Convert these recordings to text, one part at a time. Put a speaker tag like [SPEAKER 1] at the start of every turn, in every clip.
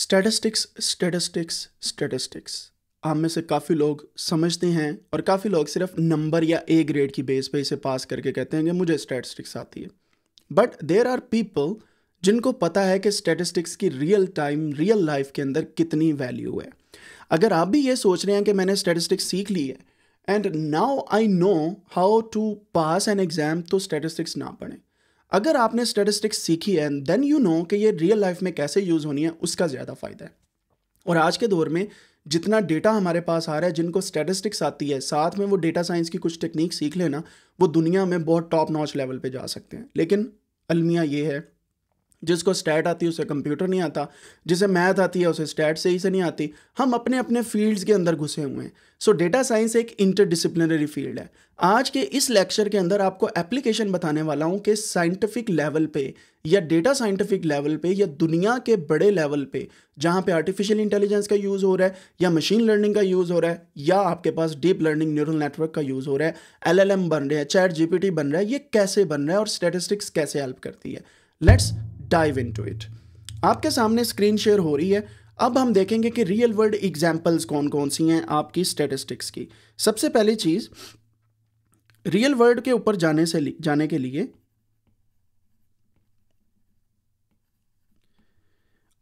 [SPEAKER 1] स्टेटस्टिक्स स्टेटस्टिक्स स्टेटस्टिक्स आप में से काफ़ी लोग समझते हैं और काफ़ी लोग सिर्फ नंबर या ए ग्रेड की बेस पे इसे पास करके कहते हैं कि मुझे स्टैटिस्टिक्स आती है बट देर आर पीपल जिनको पता है कि स्टेटस्टिक्स की रियल टाइम रियल लाइफ के अंदर कितनी वैल्यू है अगर आप भी ये सोच रहे हैं कि मैंने स्टैटिस्टिक्स सीख ली है and now I know how to pass an exam तो स्टेटस्टिक्स ना पढ़ें अगर आपने स्टेटिस्टिक्स सीखी है देन यू नो कि ये रियल लाइफ में कैसे यूज़ होनी है उसका ज़्यादा फ़ायदा है और आज के दौर में जितना डेटा हमारे पास आ रहा है जिनको स्टेटिस्टिक्स आती है साथ में वो डेटा साइंस की कुछ टेक्निक सीख लेना वो दुनिया में बहुत टॉप नॉच लेवल पे जा सकते हैं लेकिन अलमिया ये है जिसको स्टैट आती है उसे कंप्यूटर नहीं आता जिसे मैथ आती है उसे स्टैट सही से नहीं आती हम अपने अपने फील्ड्स के अंदर घुसे हुए हैं सो डेटा साइंस एक इंटरडिसिप्लिनरी फील्ड है आज के इस लेक्चर के अंदर आपको एप्लीकेशन बताने वाला हूँ कि साइंटिफिक लेवल पे या डेटा साइंटिफिक लेवल पे या दुनिया के बड़े लेवल पे जहाँ पे आर्टिफिशियल इंटेलिजेंस का यूज़ हो रहा है या मशीन लर्निंग का यूज़ हो रहा है या आपके पास डीप लर्निंग न्यूरल नेटवर्क का यूज़ हो रहा है एल बन रहा है चैट जी बन रहा है ये कैसे बन रहा है और स्टेटिस्टिक्स कैसे हेल्प करती है let's dive in to it आपके सामने स्क्रीन शेयर हो रही है अब हम देखेंगे कि रियल वर्ल्ड एग्जाम्पल्स कौन कौन सी हैं आपकी स्टेटिस्टिक्स की सबसे पहली चीज़ रियल वर्ल्ड के ऊपर जाने से जाने के लिए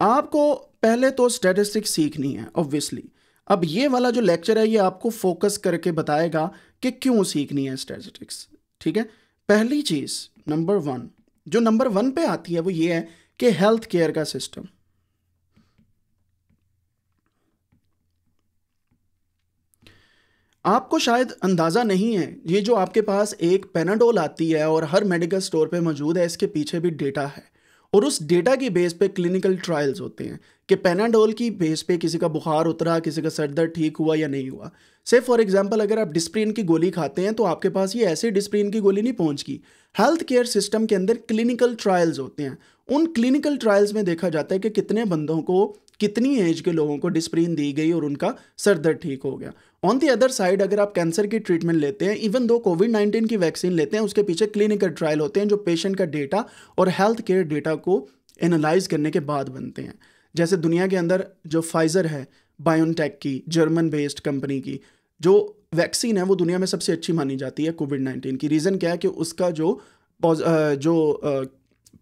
[SPEAKER 1] आपको पहले तो स्टेटिस्टिक्स सीखनी है ऑब्वियसली अब ये वाला जो लेक्चर है ये आपको फोकस करके बताएगा कि क्यों सीखनी है स्टेटिस्टिक्स ठीक है पहली चीज़ नंबर वन जो नंबर वन पे आती है वो ये है कि हेल्थ केयर का सिस्टम आपको शायद अंदाज़ा नहीं है ये जो आपके पास एक पेनाडोल आती है और हर मेडिकल स्टोर पे मौजूद है इसके पीछे भी डेटा है और उस डेटा की बेस पे क्लिनिकल ट्रायल्स होते हैं कि पेनाडोल की बेस पे किसी का बुखार उतरा किसी का सर दर्द ठीक हुआ या नहीं हुआ से फॉर एग्जांपल अगर आप डिस्प्रिन की गोली खाते हैं तो आपके पास ये ऐसे डिस्प्रीन की गोली नहीं पहुँच गई हेल्थ केयर सिस्टम के अंदर क्लिनिकल ट्रायल्स होते हैं उन क्लिनिकल ट्रायल्स में देखा जाता है कि कितने बंदों को कितनी एज के लोगों को डिस्प्रीन दी गई और उनका सर दर्द ठीक हो गया ऑन दी अदर साइड अगर आप कैंसर की ट्रीटमेंट लेते हैं इवन दो कोविड नाइन्टीन की वैक्सीन लेते हैं उसके पीछे क्लिनिकल ट्रायल होते हैं जो पेशेंट का डेटा और हेल्थ केयर डेटा को एनालाइज करने के बाद बनते हैं जैसे दुनिया के अंदर जो फाइजर है बायोनटेक की जर्मन बेस्ड कंपनी की जो वैक्सीन है वो दुनिया में सबसे अच्छी मानी जाती है कोविड नाइन्टीन की रीज़न क्या है कि उसका जो जो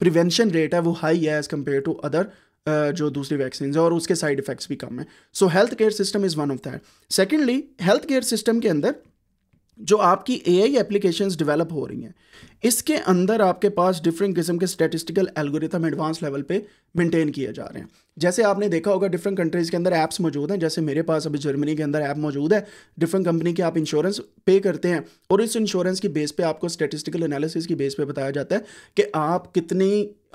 [SPEAKER 1] प्रिवेंशन रेट है वो हाई है एज़ कम्पेयर टू अदर जो दूसरी वैक्सीन है और उसके साइड इफेक्ट्स भी कम है so health care system is one of that secondly health care system के अंदर जो आपकी ए आई एप्लीकेशन डिवेलप हो रही हैं इसके अंदर आपके पास डिफरेंट किस्म के स्टेटिस्टिकल एल्गोरिथम एडवांस लेवल पे मेंटेन किए जा रहे हैं जैसे आपने देखा होगा डिफरेंट कंट्रीज़ के अंदर ऐप्स मौजूद हैं जैसे मेरे पास अभी जर्मनी के अंदर ऐप मौजूद है डिफरेंट कंपनी के आप इंश्योरेंस पे करते हैं और इस इंश्योरेंस की बेस पे आपको स्टेटिस्टिकल एनालिसिस की बेस पे बताया जाता है कि आप कितनी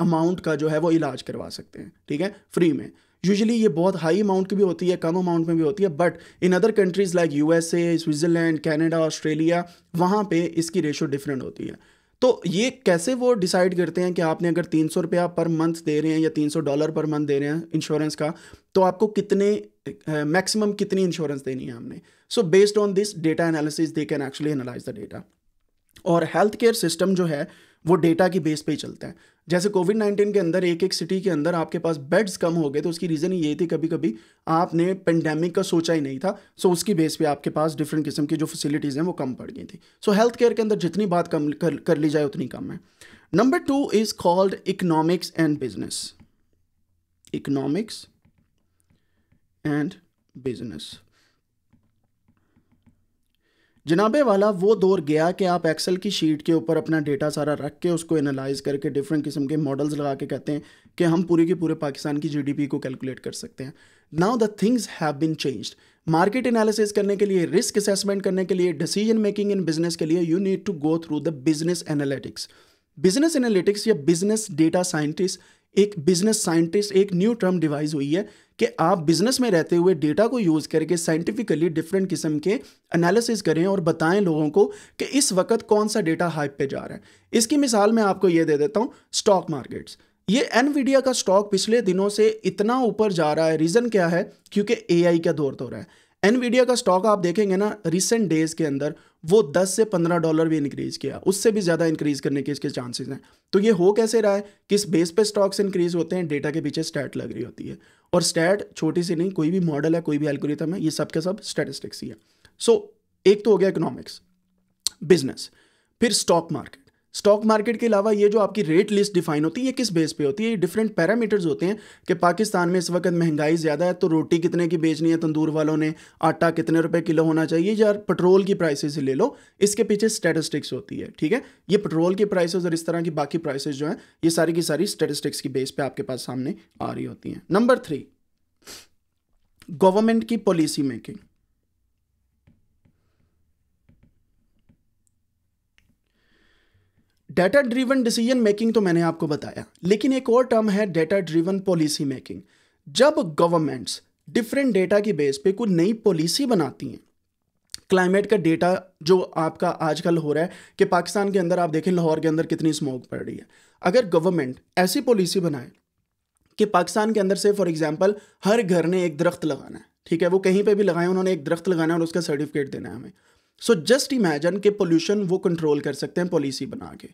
[SPEAKER 1] अमाउंट का जो है वो इलाज करवा सकते हैं ठीक है फ्री में यूजली ये बहुत हाई अमाउंट की भी होती है कम अमाउंट में भी होती है but in other countries like U S A Switzerland Canada Australia वहाँ पर इसकी रेशो डिफरेंट होती है तो ये कैसे वो डिसाइड करते हैं कि आपने अगर तीन सौ रुपया पर मंथ दे रहे हैं या तीन सौ डॉलर पर मंथ दे रहे हैं इंश्योरेंस का तो आपको कितने मैक्सिमम uh, कितनी इंश्योरेंस देनी है हमने so based on this data analysis they can actually analyse the data और हेल्थ केयर सिस्टम जो है वो डेटा की बेस पे ही चलते हैं जैसे कोविड नाइन्टीन के अंदर एक एक सिटी के अंदर आपके पास बेड्स कम हो गए तो उसकी रीज़न ये थी कभी कभी आपने पेंडेमिक का सोचा ही नहीं था सो so उसकी बेस पे आपके पास डिफरेंट किस्म की जो फैसिलिटीज़ हैं वो कम पड़ गई थी सो हेल्थ केयर के अंदर जितनी बात कम कर, कर ली जाए उतनी कम है number two is called economics and business economics and business जनाबे वाला वो दौर गया कि आप एक्सेल की शीट के ऊपर अपना डेटा सारा रख के उसको एनालाइज करके डिफरेंट किस्म के मॉडल्स लगा के कहते हैं कि हम पूरे के पूरे पाकिस्तान की जीडीपी को कैलकुलेट कर सकते हैं now the things have been changed market analysis करने के लिए रिस्क असेसमेंट करने के लिए डिसीजन मेकिंग इन बिजनेस के लिए you need to go through the business analytics business analytics या बिजनेस डेटा साइंटिस्ट एक बिजनेस साइंटिस्ट एक न्यू टर्म डिवाइस हुई है कि आप बिजनेस में रहते हुए डेटा को यूज़ करके साइंटिफिकली डिफरेंट किस्म के एनालिसिस करें और बताएं लोगों को कि इस वक्त कौन सा डेटा हाइप पे जा रहा है इसकी मिसाल मैं आपको ये दे देता हूँ स्टॉक मार्केट्स ये एनवीडिया का स्टॉक पिछले दिनों से इतना ऊपर जा रहा है रीज़न क्या है क्योंकि ए का दौर दौरा है एनवीडिया का स्टॉक आप देखेंगे ना रिसेंट डेज के अंदर वो 10 से 15 डॉलर भी इंक्रीज किया उससे भी ज़्यादा इंक्रीज करने के इसके चांसेस हैं तो ये हो कैसे रहा है किस बेस पे स्टॉक्स इंक्रीज होते हैं डेटा के पीछे स्टैट लग रही होती है और स्टैट छोटी सी नहीं कोई भी मॉडल है कोई भी एल्गोरिथम है ये सब के सब स्टेटिस्टिक्स ही है सो so, एक तो हो गया इकोनॉमिक्स बिजनेस फिर स्टॉक मार्केट स्टॉक मार्केट के अलावा ये जो आपकी रेट लिस्ट डिफाइन होती है ये किस बेस पे होती है ये डिफरेंट पैरामीटर्स होते हैं कि पाकिस्तान में इस वक्त महंगाई ज़्यादा है तो रोटी कितने की बेचनी है तंदूर वालों ने आटा कितने रुपए किलो होना चाहिए या पेट्रोल की प्राइसेस ले लो इसके पीछे स्टेटिस्टिक्स होती है ठीक है ये पेट्रोल की प्राइसेज और इस तरह की बाकी प्राइसेज जो हैं ये सारी की सारी स्टेटिस्टिक्स की बेस पर आपके पास सामने आ रही होती हैं नंबर थ्री गवर्नमेंट की policy making data driven decision making तो मैंने आपको बताया लेकिन एक और टर्म है डाटा ड्रीवन पॉलिसी मेकिंग जब गवर्नमेंट्स डिफरेंट डेटा की बेस पे कोई नई पॉलिसी बनाती हैं क्लाइमेट का डेटा जो आपका आजकल हो रहा है कि पाकिस्तान के अंदर आप देखें लाहौर के अंदर कितनी स्मोक पड़ रही है अगर गवर्नमेंट ऐसी पॉलिसी बनाए कि पाकिस्तान के अंदर से फॉर एग्जांपल हर घर ने एक दरख्त लगाना है ठीक है वो कहीं पे भी लगाए उन्होंने एक दरख्त लगाना है और उसका सर्टिफिकेट देना है हमें सो जस्ट इमेजन के पोल्यूशन वो कंट्रोल कर सकते हैं पॉलिसी बना के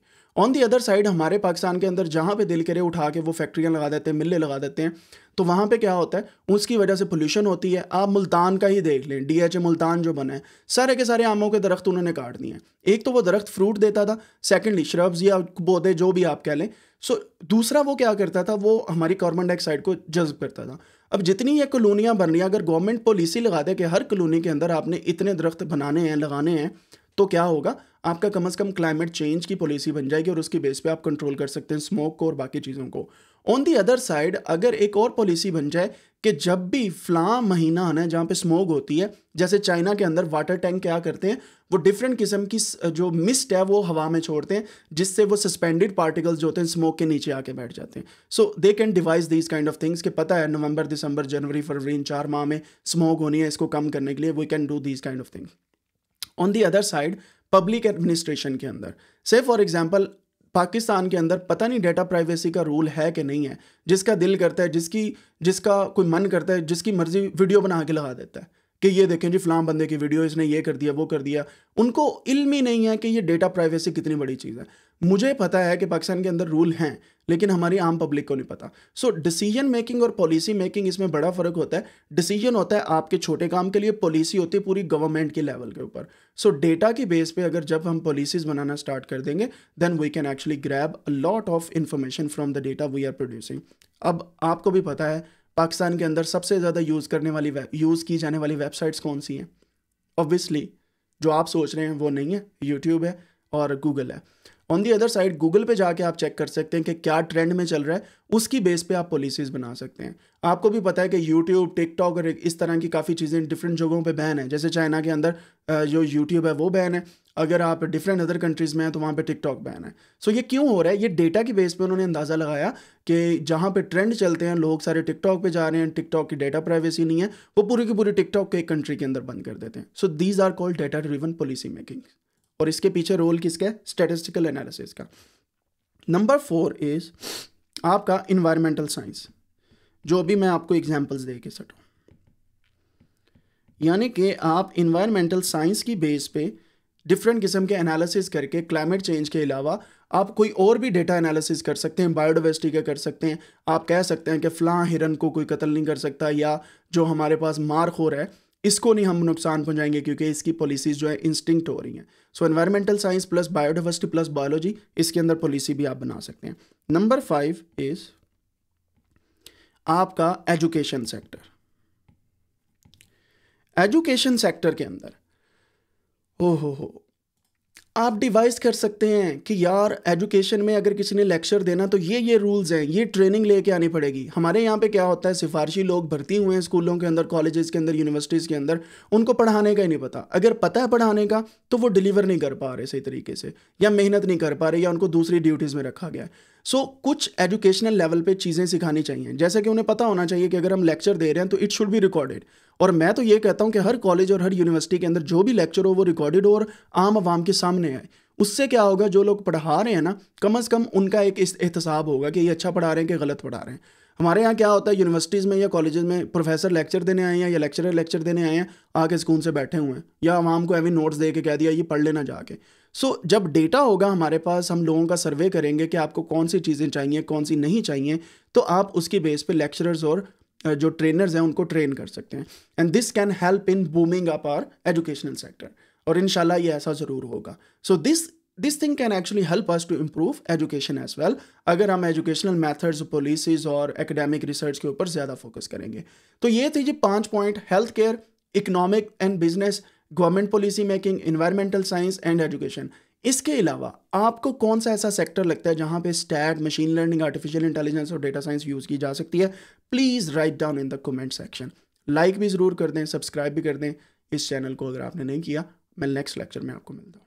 [SPEAKER 1] ऑन दी अदर साइड हमारे पाकिस्तान के अंदर जहाँ पे दिल करे उठा के वो फैक्ट्रियाँ लगा देते हैं मिले लगा देते हैं तो वहाँ पे क्या होता है उसकी वजह से पोल्यूशन होती है आप मुल्तान का ही देख लें डी एच ए मुल्तान जो बना है सारे के सारे आमों के दरख्त उन्होंने काट दिए हैं एक तो वो दरख्त फ्रूट देता था सेकेंडली श्रब्स या पौधे जो भी आप कह लें सो so, दूसरा वो क्या करता था वो हमारी कार्बन डाइऑक्साइड को जज्ब करता था अब जितनी ये कॉलोनियाँ बन रही हैं अगर गवर्नमेंट पॉलिसी लगा दे कि हर कॉलोनी के अंदर आपने इतने दरख्त बनाने हैं लगाने हैं तो क्या होगा आपका कम अज़ कम क्लाइमेट चेंज की पॉलिसी बन जाएगी और उसकी बेस पे आप कंट्रोल कर सकते हैं स्मोक को और बाकी चीज़ों को ऑन दी अदर साइड अगर एक और पॉलिसी बन जाए कि जब भी फ्लां महीना आना है जहाँ पे स्मोग होती है जैसे चाइना के अंदर वाटर टैंक क्या करते हैं वो डिफरेंट किस्म की जो मिस्ट है वो हवा में छोड़ते हैं जिससे वो सस्पेंडेड पार्टिकल्स जो होते हैं स्मोक के नीचे आके बैठ जाते हैं so they can devise these kind of things कि पता है नवंबर दिसंबर जनवरी फरवरी इन चार माह में स्मोक होनी है इसको कम करने के लिए we can do these kind of things on the other side public administration के अंदर से फॉर एग्जाम्पल पाकिस्तान के अंदर पता नहीं डेटा प्राइवेसी का रूल है कि नहीं है जिसका दिल करता है जिसकी जिसका कोई मन करता है जिसकी मर्ज़ी वीडियो बना के लगा देता है कि ये देखें जी फलाम बंदे की वीडियो इसने ये कर दिया वो कर दिया उनको इल्म ही नहीं है कि ये डेटा प्राइवेसी कितनी बड़ी चीज़ है मुझे पता है कि पाकिस्तान के अंदर रूल हैं लेकिन हमारी आम पब्लिक को नहीं पता सो डिसीजन मेकिंग और पॉलिसी मेकिंग इसमें बड़ा फ़र्क होता है डिसीजन होता है आपके छोटे काम के लिए पॉलिसी होती है पूरी गवर्नमेंट के लेवल के ऊपर सो डेटा की बेस पे अगर जब हम पॉलिसीज़ बनाना स्टार्ट कर देंगे then we can actually grab a lot of information from the data we are producing अब आपको भी पता है पाकिस्तान के अंदर सबसे ज़्यादा यूज़ करने वाली यूज़ की जाने वाली वेबसाइट्स कौन सी हैं ऑब्वियसली जो आप सोच रहे हैं वो नहीं है यूट्यूब है और गूगल है on the other side Google पे जाके आप चेक कर सकते हैं कि क्या ट्रेंड में चल रहा है उसकी बेस पे आप पॉलिसीज़ बना सकते हैं आपको भी पता है कि यूट्यूब टिकटॉक और इस तरह की काफ़ी चीज़ें डिफरेंट जगहों पे बैन है जैसे चाइना के अंदर जो यूट्यूब है वो बैन है अगर आप डिफरेंट अदर कंट्रीज़ में हैं तो वहाँ पर टिकटॉक बैन है सो so, ये क्यों हो रहा है ये डेटा की बेस पर उन्होंने अंदाज़ा लगाया कि जहाँ पर ट्रेंड चलते हैं लोग सारे टिकटॉक पर जा रहे हैं टिकटॉक की डेटा प्राइवेसी नहीं है वो पूरी की पूरी टिकटॉक के एक कंट्री के अंदर बंद कर देते हैं so these are called data driven policy making और इसके पीछे रोल किसका है स्टेटिस्टिकल एनालिसिस का नंबर फोर इज आपका इन्वायरमेंटल साइंस जो भी मैं आपको एग्जाम्पल्स दे के सटूँ यानी कि आप इन्वायरमेंटल साइंस की बेस पे डिफरेंट किस्म के एनालिसिस करके क्लाइमेट चेंज के अलावा आप कोई और भी डेटा एनालिसिस कर सकते हैं बायोडावर्सिटी का कर सकते हैं आप कह सकते हैं कि फ़लाँ हिरन को कोई कत्ल नहीं कर सकता या जो हमारे पास रहा है इसको नहीं हम नुकसान पहुंचाएंगे क्योंकि इसकी पॉलिसीज़ जो है इंस्टिंक्ट हो रही हैं so environmental science plus biodiversity plus biology इसके अंदर पॉलिसी भी आप बना सकते हैं नंबर फाइव इज आपका एजुकेशन सेक्टर एजुकेशन सेक्टर के अंदर ओ हो हो आप डिवाइस कर सकते हैं कि यार एजुकेशन में अगर किसी ने लेक्चर देना तो ये ये रूल्स हैं ये ट्रेनिंग लेके आनी पड़ेगी हमारे यहाँ पे क्या होता है सिफारशी लोग भर्ती हुए हैं स्कूलों के अंदर कॉलेजेस के अंदर यूनिवर्सिटीज़ के अंदर उनको पढ़ाने का ही नहीं पता अगर पता है पढ़ाने का तो वो डिलीवर नहीं कर पा रहे सही तरीके से या मेहनत नहीं कर पा रहे या उनको दूसरी ड्यूटीज़ में रखा गया है सो so, कुछ एजुकेशनल लेवल पे चीज़ें सिखानी चाहिए जैसे कि उन्हें पता होना चाहिए कि अगर हम लेक्चर दे रहे हैं तो इट शुड बी रिकॉर्डेड और मैं तो ये कहता हूँ कि हर कॉलेज और हर यूनिवर्सिटी के अंदर जो भी लेक्चर हो वो रिकॉर्डेड हो और आम आवाम के सामने आए उससे क्या होगा जो लोग पढ़ा रहे हैं ना कम अज़ कम उनका एक एहतसाब होगा कि ये अच्छा पढ़ा रहे हैं कि गलत पढ़ा रहे हैं हमारे यहाँ क्या होता है यूनिवर्सिटीज़ में या कॉलेजेस में प्रोफेसर लेक्चर देने आए हैं या लेक्चरर लेक्चर देने आए हैं आके स्कूल से बैठे हुए हैं या आवाम को अभी नोट्स दे के कह दिया ये पढ़ लेना जाके सो so, जब डेटा होगा हमारे पास हम लोगों का सर्वे करेंगे कि आपको कौन सी चीज़ें चाहिए कौन सी नहीं चाहिए तो आप उसकी बेस पे लेक्चरर्स और जो ट्रेनर्स हैं उनको ट्रेन कर सकते हैं and this can help in booming up our educational sector और इन ये ऐसा ज़रूर होगा so this this thing can actually help us to improve education as well अगर हम एजुकेशनल मैथड्स पॉलिसीज और एकेडमिक रिसर्च के ऊपर ज़्यादा फोकस करेंगे तो ये थी जी पाँच point health care economic and business government policy making environmental science and education इसके अलावा आपको कौन सा ऐसा सेक्टर लगता है जहां पे stat machine learning artificial intelligence और डेटा साइंस यूज़ की जा सकती है please write down in the comment section like भी ज़रूर कर दें सब्सक्राइब भी कर दें इस चैनल को अगर आपने नहीं किया मैं नेक्स्ट लेक्चर में आपको मिलता हूँ